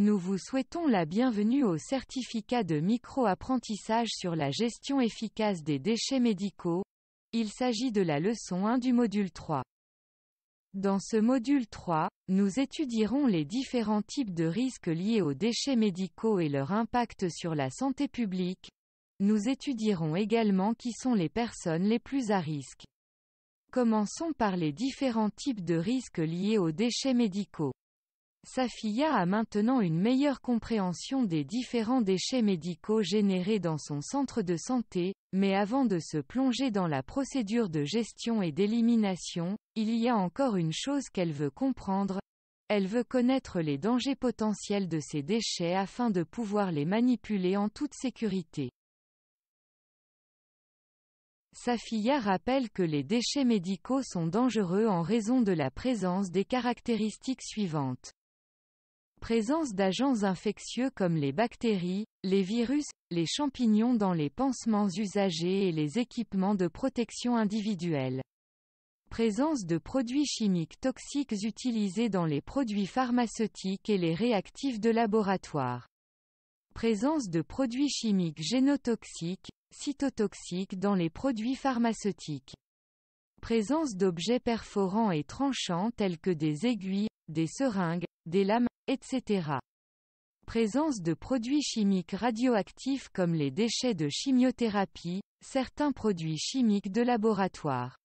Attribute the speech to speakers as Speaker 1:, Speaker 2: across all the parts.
Speaker 1: Nous vous souhaitons la bienvenue au certificat de micro-apprentissage sur la gestion efficace des déchets médicaux. Il s'agit de la leçon 1 du module 3. Dans ce module 3, nous étudierons les différents types de risques liés aux déchets médicaux et leur impact sur la santé publique. Nous étudierons également qui sont les personnes les plus à risque. Commençons par les différents types de risques liés aux déchets médicaux. Safiya a maintenant une meilleure compréhension des différents déchets médicaux générés dans son centre de santé, mais avant de se plonger dans la procédure de gestion et d'élimination, il y a encore une chose qu'elle veut comprendre, elle veut connaître les dangers potentiels de ces déchets afin de pouvoir les manipuler en toute sécurité. Safiya rappelle que les déchets médicaux sont dangereux en raison de la présence des caractéristiques suivantes. Présence d'agents infectieux comme les bactéries, les virus, les champignons dans les pansements usagés et les équipements de protection individuelle. Présence de produits chimiques toxiques utilisés dans les produits pharmaceutiques et les réactifs de laboratoire. Présence de produits chimiques génotoxiques, cytotoxiques dans les produits pharmaceutiques. Présence d'objets perforants et tranchants tels que des aiguilles, des seringues, des lames etc. Présence de produits chimiques radioactifs comme les déchets de chimiothérapie, certains produits chimiques de laboratoire.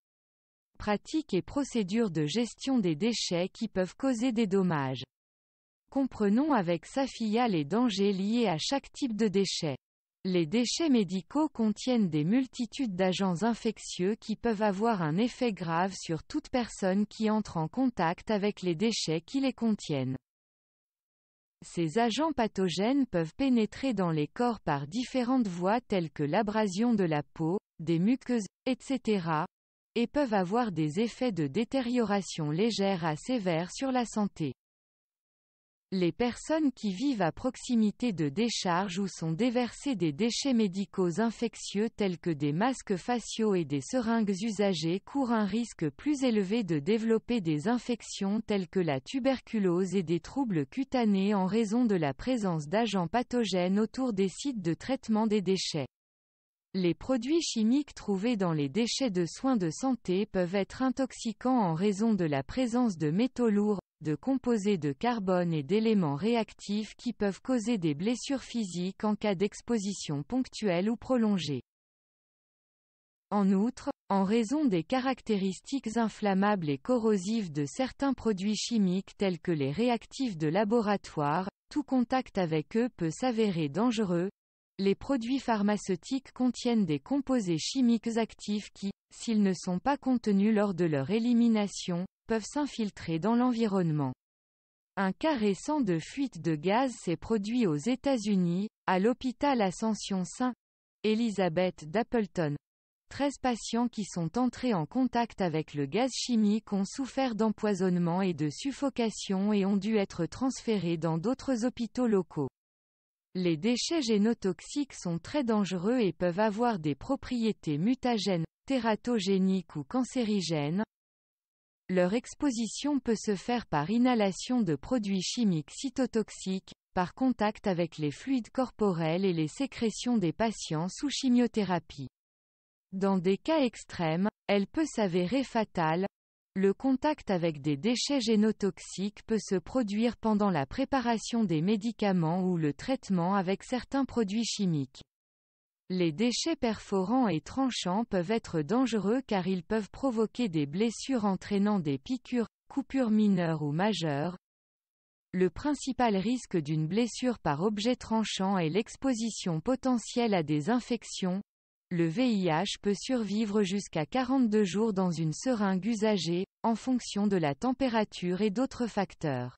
Speaker 1: Pratiques et procédures de gestion des déchets qui peuvent causer des dommages. Comprenons avec Safia les dangers liés à chaque type de déchets. Les déchets médicaux contiennent des multitudes d'agents infectieux qui peuvent avoir un effet grave sur toute personne qui entre en contact avec les déchets qui les contiennent. Ces agents pathogènes peuvent pénétrer dans les corps par différentes voies telles que l'abrasion de la peau, des muqueuses, etc., et peuvent avoir des effets de détérioration légère à sévère sur la santé. Les personnes qui vivent à proximité de décharges où sont déversés des déchets médicaux infectieux tels que des masques faciaux et des seringues usagées courent un risque plus élevé de développer des infections telles que la tuberculose et des troubles cutanés en raison de la présence d'agents pathogènes autour des sites de traitement des déchets. Les produits chimiques trouvés dans les déchets de soins de santé peuvent être intoxicants en raison de la présence de métaux lourds, de composés de carbone et d'éléments réactifs qui peuvent causer des blessures physiques en cas d'exposition ponctuelle ou prolongée. En outre, en raison des caractéristiques inflammables et corrosives de certains produits chimiques tels que les réactifs de laboratoire, tout contact avec eux peut s'avérer dangereux. Les produits pharmaceutiques contiennent des composés chimiques actifs qui, s'ils ne sont pas contenus lors de leur élimination, peuvent s'infiltrer dans l'environnement. Un cas récent de fuite de gaz s'est produit aux États-Unis, à l'hôpital Ascension Saint, Elizabeth d'Appleton. 13 patients qui sont entrés en contact avec le gaz chimique ont souffert d'empoisonnement et de suffocation et ont dû être transférés dans d'autres hôpitaux locaux. Les déchets génotoxiques sont très dangereux et peuvent avoir des propriétés mutagènes, tératogéniques ou cancérigènes, leur exposition peut se faire par inhalation de produits chimiques cytotoxiques, par contact avec les fluides corporels et les sécrétions des patients sous chimiothérapie. Dans des cas extrêmes, elle peut s'avérer fatale. Le contact avec des déchets génotoxiques peut se produire pendant la préparation des médicaments ou le traitement avec certains produits chimiques. Les déchets perforants et tranchants peuvent être dangereux car ils peuvent provoquer des blessures entraînant des piqûres, coupures mineures ou majeures. Le principal risque d'une blessure par objet tranchant est l'exposition potentielle à des infections. Le VIH peut survivre jusqu'à 42 jours dans une seringue usagée, en fonction de la température et d'autres facteurs.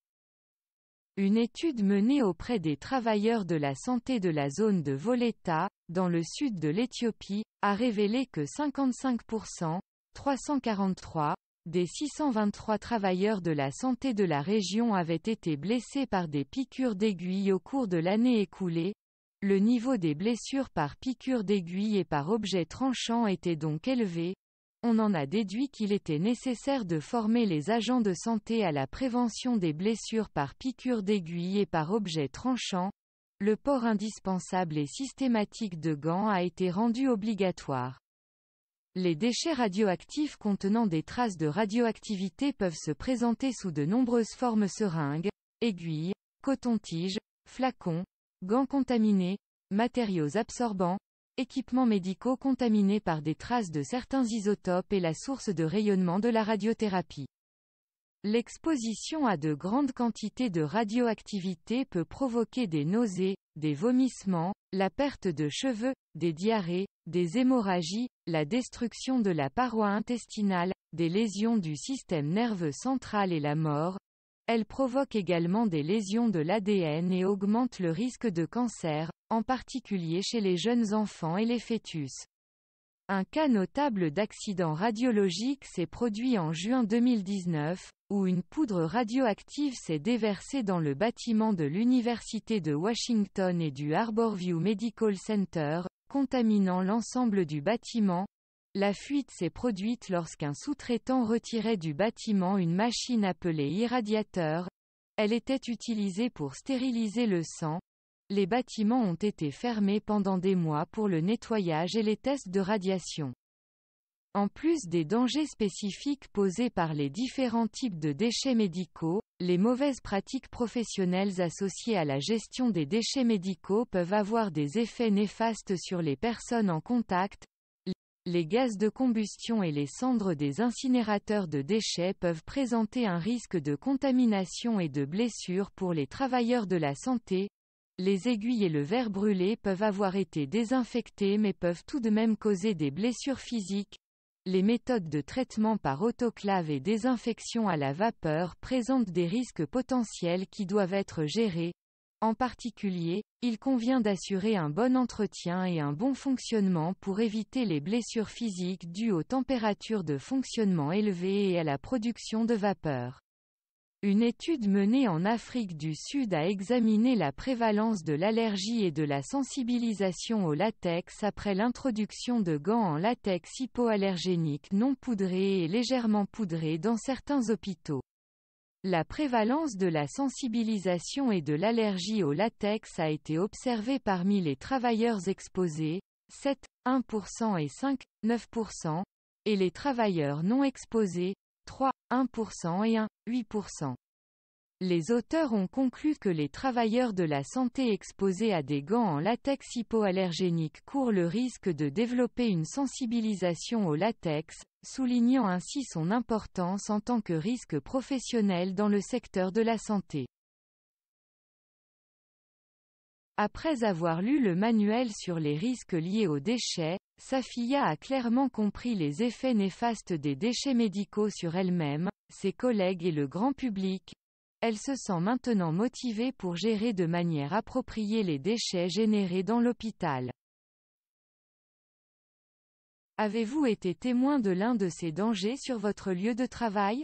Speaker 1: Une étude menée auprès des travailleurs de la santé de la zone de Voleta dans le sud de l'Éthiopie, a révélé que 55%, 343, des 623 travailleurs de la santé de la région avaient été blessés par des piqûres d'aiguilles au cours de l'année écoulée. Le niveau des blessures par piqûres d'aiguille et par objets tranchants était donc élevé. On en a déduit qu'il était nécessaire de former les agents de santé à la prévention des blessures par piqûres d'aiguille et par objets tranchants, le port indispensable et systématique de gants a été rendu obligatoire. Les déchets radioactifs contenant des traces de radioactivité peuvent se présenter sous de nombreuses formes seringues, aiguilles, coton-tiges, flacons, gants contaminés, matériaux absorbants, équipements médicaux contaminés par des traces de certains isotopes et la source de rayonnement de la radiothérapie. L'exposition à de grandes quantités de radioactivité peut provoquer des nausées, des vomissements, la perte de cheveux, des diarrhées, des hémorragies, la destruction de la paroi intestinale, des lésions du système nerveux central et la mort. Elle provoque également des lésions de l'ADN et augmente le risque de cancer, en particulier chez les jeunes enfants et les fœtus. Un cas notable d'accident radiologique s'est produit en juin 2019, où une poudre radioactive s'est déversée dans le bâtiment de l'Université de Washington et du Harborview Medical Center, contaminant l'ensemble du bâtiment. La fuite s'est produite lorsqu'un sous-traitant retirait du bâtiment une machine appelée irradiateur. Elle était utilisée pour stériliser le sang, les bâtiments ont été fermés pendant des mois pour le nettoyage et les tests de radiation. En plus des dangers spécifiques posés par les différents types de déchets médicaux, les mauvaises pratiques professionnelles associées à la gestion des déchets médicaux peuvent avoir des effets néfastes sur les personnes en contact. Les gaz de combustion et les cendres des incinérateurs de déchets peuvent présenter un risque de contamination et de blessure pour les travailleurs de la santé, les aiguilles et le verre brûlé peuvent avoir été désinfectés mais peuvent tout de même causer des blessures physiques. Les méthodes de traitement par autoclave et désinfection à la vapeur présentent des risques potentiels qui doivent être gérés. En particulier, il convient d'assurer un bon entretien et un bon fonctionnement pour éviter les blessures physiques dues aux températures de fonctionnement élevées et à la production de vapeur. Une étude menée en Afrique du Sud a examiné la prévalence de l'allergie et de la sensibilisation au latex après l'introduction de gants en latex hypoallergénique non poudrés et légèrement poudrés dans certains hôpitaux. La prévalence de la sensibilisation et de l'allergie au latex a été observée parmi les travailleurs exposés, 7, 1% et 5,9% et les travailleurs non exposés, 3, 1% et 1, 8%. Les auteurs ont conclu que les travailleurs de la santé exposés à des gants en latex hypoallergénique courent le risque de développer une sensibilisation au latex, soulignant ainsi son importance en tant que risque professionnel dans le secteur de la santé. Après avoir lu le manuel sur les risques liés aux déchets, Safia a clairement compris les effets néfastes des déchets médicaux sur elle-même, ses collègues et le grand public. Elle se sent maintenant motivée pour gérer de manière appropriée les déchets générés dans l'hôpital. Avez-vous été témoin de l'un de ces dangers sur votre lieu de travail